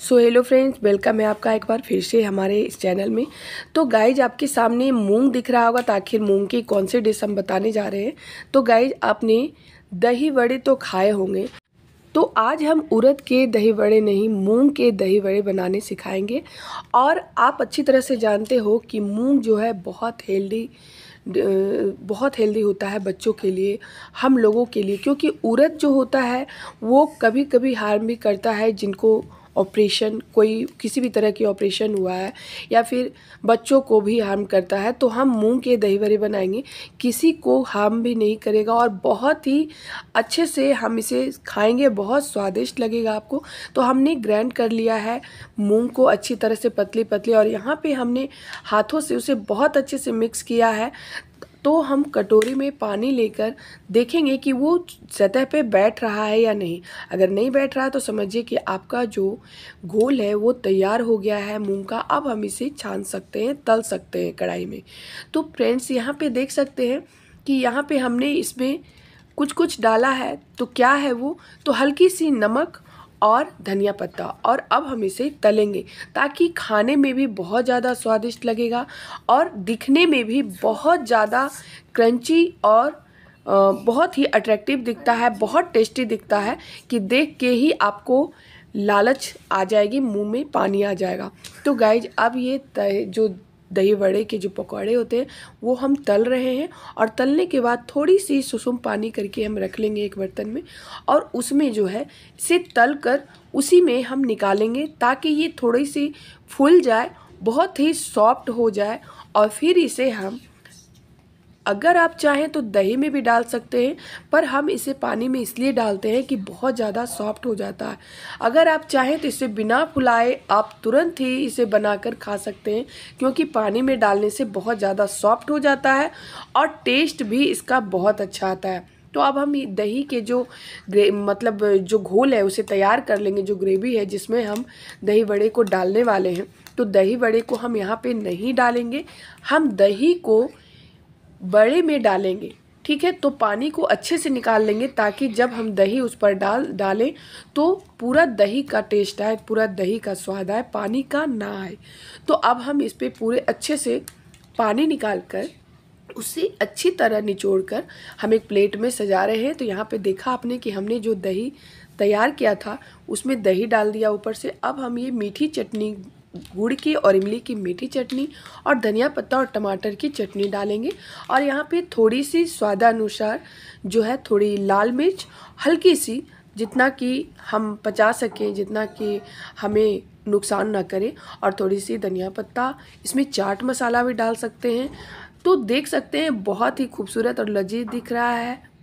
so hello friends welcome है आपका एक बार फिर से हमारे इस चैनल में तो गाइज आपके सामने मूंग दिख रहा होगा तो आखिर मूंग की कौन सी डिश हम बताने जा रहे हैं तो गाइज आपने दही बड़े तो खाए होंगे तो आज हम उड़द के दही बड़े नहीं मूंग के दही बड़े बनाने सिखाएंगे और आप अच्छी तरह से जानते हो कि मूंग जो है बहुत हेल्दी बहुत हेल्दी होता है बच्चों के लिए हम लोगों के लिए क्योंकि उड़द जो होता है वो कभी कभी हार्म भी करता है जिनको ऑपरेशन कोई किसी भी तरह की ऑपरेशन हुआ है या फिर बच्चों को भी हार्म करता है तो हम मूंग के दही बड़े बनाएंगे किसी को हार्म भी नहीं करेगा और बहुत ही अच्छे से हम इसे खाएंगे बहुत स्वादिष्ट लगेगा आपको तो हमने ग्रैंड कर लिया है मूंग को अच्छी तरह से पतली पतली और यहाँ पे हमने हाथों से उसे बहुत अच्छे से मिक्स किया है तो हम कटोरी में पानी लेकर देखेंगे कि वो सतह पे बैठ रहा है या नहीं अगर नहीं बैठ रहा तो समझिए कि आपका जो घोल है वो तैयार हो गया है मूंग का अब हम इसे छान सकते हैं तल सकते हैं कढ़ाई में तो फ्रेंड्स यहाँ पे देख सकते हैं कि यहाँ पे हमने इसमें कुछ कुछ डाला है तो क्या है वो तो हल्की सी नमक और धनिया पत्ता और अब हम इसे तलेंगे ताकि खाने में भी बहुत ज़्यादा स्वादिष्ट लगेगा और दिखने में भी बहुत ज़्यादा क्रंची और बहुत ही अट्रैक्टिव दिखता है बहुत टेस्टी दिखता है कि देख के ही आपको लालच आ जाएगी मुंह में पानी आ जाएगा तो गाइज अब ये जो दही वड़े के जो पकौड़े होते हैं वो हम तल रहे हैं और तलने के बाद थोड़ी सी सुसुम पानी करके हम रख लेंगे एक बर्तन में और उसमें जो है इसे तल कर उसी में हम निकालेंगे ताकि ये थोड़ी सी फूल जाए बहुत ही सॉफ्ट हो जाए और फिर इसे हम अगर आप चाहें तो दही में भी डाल सकते हैं पर हम इसे पानी में इसलिए डालते हैं कि बहुत ज़्यादा सॉफ्ट हो जाता है अगर आप चाहें तो इसे बिना फुलाए आप तुरंत ही इसे बनाकर खा सकते हैं क्योंकि पानी में डालने से बहुत ज़्यादा सॉफ्ट हो जाता है और टेस्ट भी इसका बहुत अच्छा आता है तो अब हम दही के जो ग्रे मतलब जो घोल है उसे तैयार कर लेंगे जो ग्रेवी है जिसमें हम दही बड़े को डालने वाले हैं तो दही बड़े को हम यहाँ पे नहीं डालेंगे हम दही को बड़े में डालेंगे ठीक है तो पानी को अच्छे से निकाल लेंगे ताकि जब हम दही उस पर डाल डालें तो पूरा दही का टेस्ट आए पूरा दही का स्वाद आए पानी का ना आए तो अब हम इस पर पूरे अच्छे से पानी निकाल कर उसे अच्छी तरह निचोड़ कर हम एक प्लेट में सजा रहे हैं तो यहाँ पे देखा आपने कि हमने जो दही तैयार किया था उसमें दही डाल दिया ऊपर से अब हम ये मीठी चटनी गुड़ की और इमली की मीठी चटनी और धनिया पत्ता और टमाटर की चटनी डालेंगे और यहाँ पे थोड़ी सी स्वादानुसार जो है थोड़ी लाल मिर्च हल्की सी जितना कि हम पचा सकें जितना कि हमें नुकसान ना करें और थोड़ी सी धनिया पत्ता इसमें चाट मसाला भी डाल सकते हैं तो देख सकते हैं बहुत ही खूबसूरत और लजीज दिख रहा है